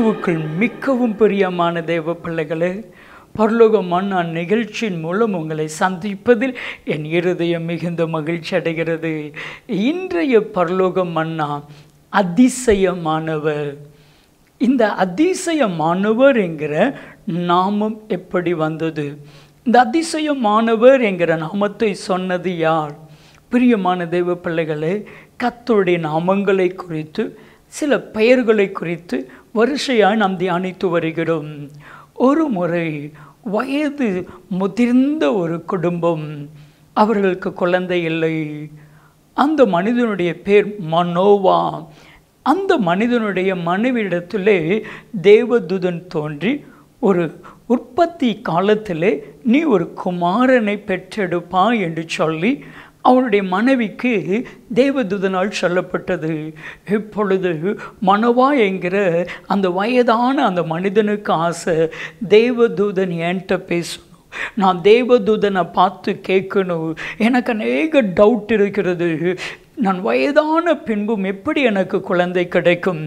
கிறிஸ்துவுக்கள் மிக்கவும் பிரியமான தேவ பிள்ளைகளே பரலோக மன்னா நிகழ்ச்சியின் மூலம் உங்களை சந்திப்பதில் என் இருதயம் மிகுந்த மகிழ்ச்சி அடைகிறது இன்றைய பரலோக மன்னா அதிசயமானவர் இந்த அதிசயமானவர் என்கிற நாமம் எப்படி வந்தது இந்த அதிசயமானவர் என்கிற நாமத்தை சொன்னது யார் பிரியமான தெய்வ பிள்ளைகளே கத்தோடைய நாமங்களை குறித்து சில பெயர்களை குறித்து வரிசையாக நாம் தியானித்து வருகிறோம் ஒரு முறை வயது முதிர்ந்த ஒரு குடும்பம் அவர்களுக்கு குழந்தை இல்லை அந்த மனிதனுடைய பேர் மனோவா அந்த மனிதனுடைய மனைவியிடத்திலே தேவதுதன் தோன்றி ஒரு உற்பத்தி காலத்திலே நீ ஒரு குமாரனை பெற்றெடுப்பா என்று சொல்லி அவனுடைய மனைவிக்கு தேவதூதனால் சொல்லப்பட்டது இப்பொழுது மனவா என்கிற அந்த வயதான அந்த மனிதனுக்கு ஆசை தேவதூதன் என்கிட்ட பேசணும் நான் தேவதூதனை பார்த்து கேட்கணும் எனக்கு அநேக டவுட் இருக்கிறது நான் வயதான பின்பும் எப்படி எனக்கு குழந்தை கிடைக்கும்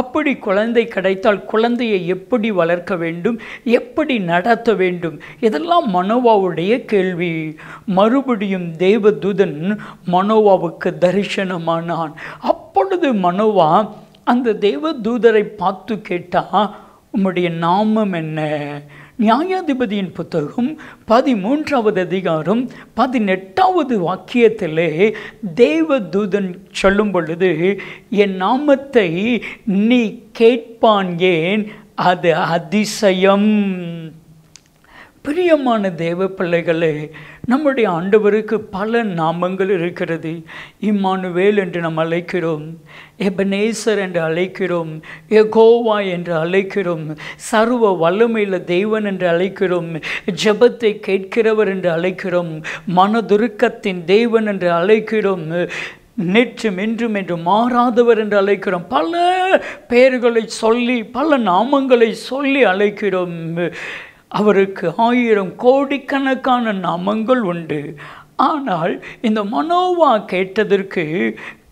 அப்படி குழந்தை கிடைத்தால் குழந்தையை எப்படி வளர்க்க வேண்டும் எப்படி நடத்த வேண்டும் இதெல்லாம் மனோவாவுடைய கேள்வி மறுபடியும் தேவதூதன் மனோவாவுக்கு தரிசனமானான் அப்பொழுது மனோவா அந்த தேவதூதரை பார்த்து கேட்டால் உம்முடைய நாமம் என்ன நியாயாதிபதியின் புத்தகம் பதிமூன்றாவது அதிகாரம் பதினெட்டாவது வாக்கியத்திலே தேவதூதன் சொல்லும் பொழுது என் நாமத்தை நீ கேட்பான் ஏன் அது அதிசயம் பிரியமான தேவ பிள்ளைகளே நம்முடைய ஆண்டவருக்கு பல நாமங்கள் இருக்கிறது இம்மானுவேல் என்று நாம் அழைக்கிறோம் எபனேசர் என்று அழைக்கிறோம் எகோவா என்று அழைக்கிறோம் சர்வ வல்லமையில் தெய்வன் என்று அழைக்கிறோம் ஜபத்தை கேட்கிறவர் என்று அழைக்கிறோம் மனதுருக்கத்தின் தெய்வன் என்று அழைக்கிறோம் நேற்றும் என்றும் என்று மாறாதவர் என்று அழைக்கிறோம் பல பெயர்களை சொல்லி பல நாமங்களை சொல்லி அழைக்கிறோம் அவருக்கு ஆயிரம் கோடிக்கணக்கான நாமங்கள் உண்டு ஆனால் இந்த மனோவா கேட்டதற்கு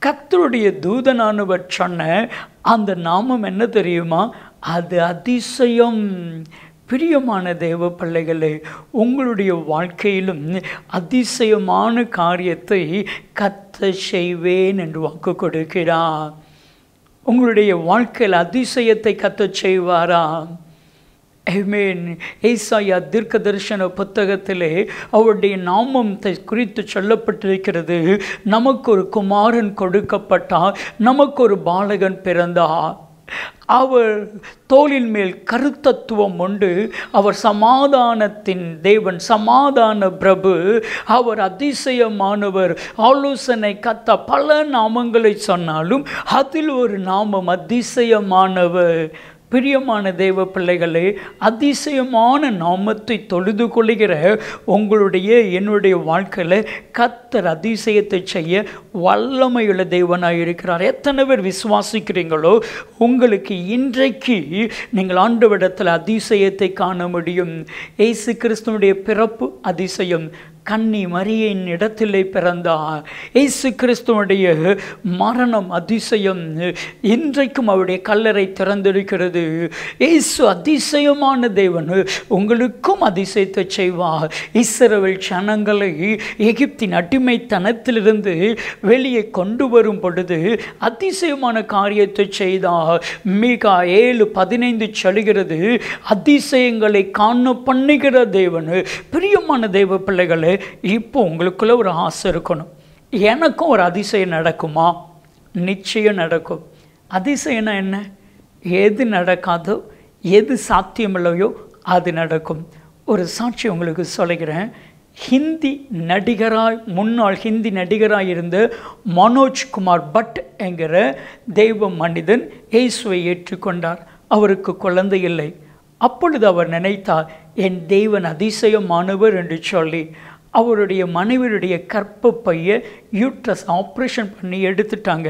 கத்தருடைய தூதனானவர் சொன்ன அந்த நாமம் என்ன தெரியுமா அது அதிசயம் பிரியமான தேவ பிள்ளைகளே உங்களுடைய வாழ்க்கையிலும் அதிசயமான காரியத்தை கத்த செய்வேன் என்று வாக்கு கொடுக்கிறார் உங்களுடைய வாழ்க்கையில் அதிசயத்தை கத்த செய்வாரா ஐமீன் ஏசாயா தீர்க்க தரிசன புத்தகத்திலே அவருடைய நாமத்தை குறித்து சொல்லப்பட்டிருக்கிறது நமக்கு ஒரு குமாரன் கொடுக்கப்பட்டால் நமக்கு ஒரு பாலகன் பிறந்தார் அவர் தோளின் மேல் கருத்தத்துவம் உண்டு அவர் சமாதானத்தின் தேவன் சமாதான பிரபு அவர் அதிசயமானவர் ஆலோசனை கத்த பல நாமங்களை சொன்னாலும் அதில் ஒரு நாமம் அதிசயமானவர் பிரியமான தேவ பிள்ளைகளே அதிசயமான நாமத்தை தொழுது கொள்கிற உங்களுடைய என்னுடைய வாழ்க்கையில் கத்தர் அதிசயத்தை செய்ய வல்லமையுள்ள தேவனாக இருக்கிறார் எத்தனை பேர் விசுவாசிக்கிறீங்களோ உங்களுக்கு இன்றைக்கு நீங்கள் ஆண்டு விடத்தில் அதிசயத்தை காண முடியும் ஏசு கிறிஸ்துவனுடைய பிறப்பு அதிசயம் கன்னி மரியின் இடத்திலே பிறந்தார் இயேசு கிறிஸ்துவனுடைய மரணம் அதிசயம் இன்றைக்கும் அவருடைய கல்லறை திறந்திருக்கிறது இயேசு அதிசயமான தேவன் உங்களுக்கும் அதிசயத்தை செய்வார் இஸ்ரவேல் சனங்களை எகிப்தின் அடிமைத்தனத்திலிருந்து வெளியே கொண்டு வரும் பொழுது அதிசயமான காரியத்தை செய்தார் மிக ஏழு பதினைந்து சொல்கிறது அதிசயங்களை காண பண்ணுகிற தேவன் பிரியமான தேவ பிள்ளைகளை இப்போ உங்களுக்குள்ளே ஒரு ஆசை இருக்கணும் எனக்கும் ஒரு அதிசயம் நடக்குமா நிச்சயம் நடக்கும் அதிசயம்னா என்ன எது நடக்காதோ எது சாத்தியமில்லையோ அது நடக்கும் ஒரு சாட்சி உங்களுக்கு சொல்லுகிறேன் ஹிந்தி நடிகராய் முன்னாள் ஹிந்தி நடிகராக இருந்த மனோஜ்குமார் பட் என்கிற தெய்வ மனிதன் இயேசுவை ஏற்றுக்கொண்டார் அவருக்கு குழந்தை இல்லை அப்பொழுது அவர் நினைத்தார் என் தெய்வன் அதிசயமானவர் என்று சொல்லி அவருடைய மனைவியுடைய கற்ப பையை யூட்ரஸ் ஆப்ரேஷன் பண்ணி எடுத்துட்டாங்க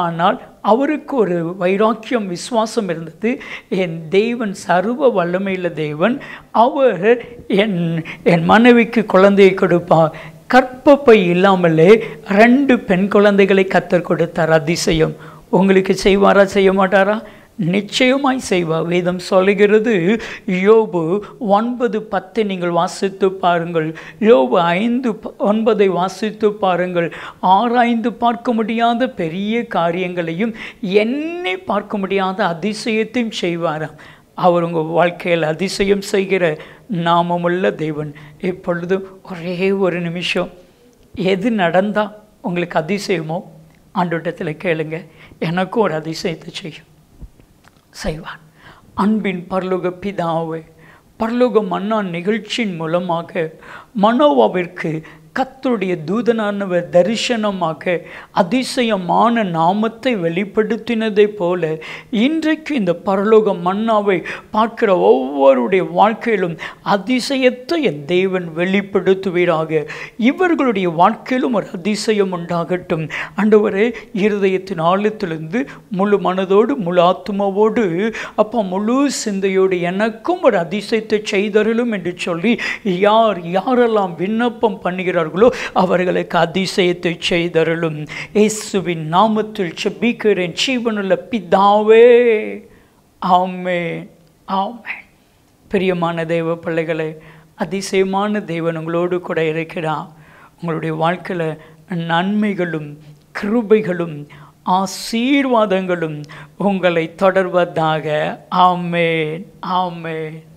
ஆனால் அவருக்கு ஒரு வைராக்கியம் விசுவாசம் இருந்தது என் தெய்வன் சர்வ வல்லமையில் தெய்வன் அவர் என் என் மனைவிக்கு குழந்தையை கொடுப்பார் கற்பப்பை இல்லாமலே ரெண்டு பெண் குழந்தைகளை கத்தர் கொடுத்தார் அதிசயம் உங்களுக்கு செய்வாரா செய்ய மாட்டாரா நிச்சயமாய் செய்வா வேதம் சொல்லுகிறது யோபு ஒன்பது பத்தை நீங்கள் வாசித்து பாருங்கள் யோபு ஐந்து ஒன்பதை வாசித்து பாருங்கள் ஆராய்ந்து பார்க்க முடியாத பெரிய காரியங்களையும் என்னை பார்க்க முடியாத அதிசயத்தையும் செய்வாராம் அவர் உங்கள் வாழ்க்கையில் அதிசயம் செய்கிற நாமமுள்ள தேவன் இப்பொழுது ஒரே ஒரு நிமிஷம் எது நடந்தால் உங்களுக்கு அதிசயமோ ஆண்டோட்டத்தில் கேளுங்க எனக்கும் ஒரு அதிசயத்தை செய்யும் செய்வார் அன்பின் பர்லுக பிதாவே பர்லுக மன்னா நிகழ்ச்சியின் மூலமாக மனோவாவிற்கு கத்தருடைய தூதனானவர் தரிசனமாக அதிசயமான நாமத்தை வெளிப்படுத்தினதை போல இன்றைக்கு இந்த பரலோக மன்னாவை பார்க்கிற ஒவ்வொருடைய வாழ்க்கையிலும் அதிசயத்தை என் தேவன் வெளிப்படுத்துவீராக இவர்களுடைய வாழ்க்கையிலும் ஒரு அதிசயம் உண்டாகட்டும் அண்டவரே இருதயத்தின் ஆழத்திலிருந்து முழு மனதோடு முழு ஆத்மாவோடு அப்போ முழு சிந்தையோடு எனக்கும் ஒரு அதிசயத்தை செய்தருளும் என்று சொல்லி யார் யாரெல்லாம் விண்ணப்பம் பண்ணுகிறார் இருக்கிறார்களோ அவர்களுக்கு அதிசயத்தை செய்தருளும் இயேசுவின் நாமத்தில் செபிக்கிறேன் ஜீவனுள்ள பிதாவே ஆமே ஆமே பிரியமான தெய்வ பிள்ளைகளை அதிசயமான தெய்வன் உங்களோடு கூட இருக்கிறார் உங்களுடைய வாழ்க்கையில் நன்மைகளும் கிருபைகளும் ஆசீர்வாதங்களும் உங்களை தொடர்வதாக ஆமேன் ஆமேன்